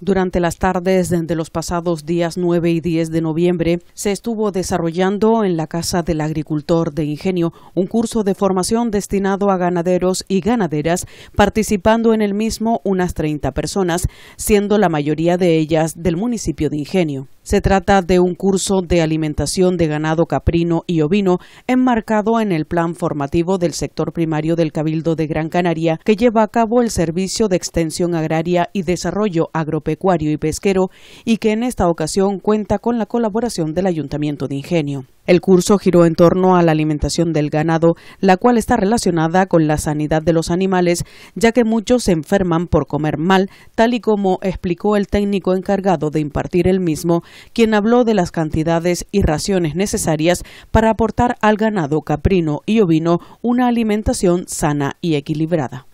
Durante las tardes de los pasados días 9 y 10 de noviembre se estuvo desarrollando en la Casa del Agricultor de Ingenio un curso de formación destinado a ganaderos y ganaderas, participando en el mismo unas 30 personas, siendo la mayoría de ellas del municipio de Ingenio. Se trata de un curso de alimentación de ganado caprino y ovino enmarcado en el plan formativo del sector primario del Cabildo de Gran Canaria que lleva a cabo el Servicio de Extensión Agraria y Desarrollo Agropecuario y Pesquero y que en esta ocasión cuenta con la colaboración del Ayuntamiento de Ingenio. El curso giró en torno a la alimentación del ganado, la cual está relacionada con la sanidad de los animales, ya que muchos se enferman por comer mal, tal y como explicó el técnico encargado de impartir el mismo, quien habló de las cantidades y raciones necesarias para aportar al ganado caprino y ovino una alimentación sana y equilibrada.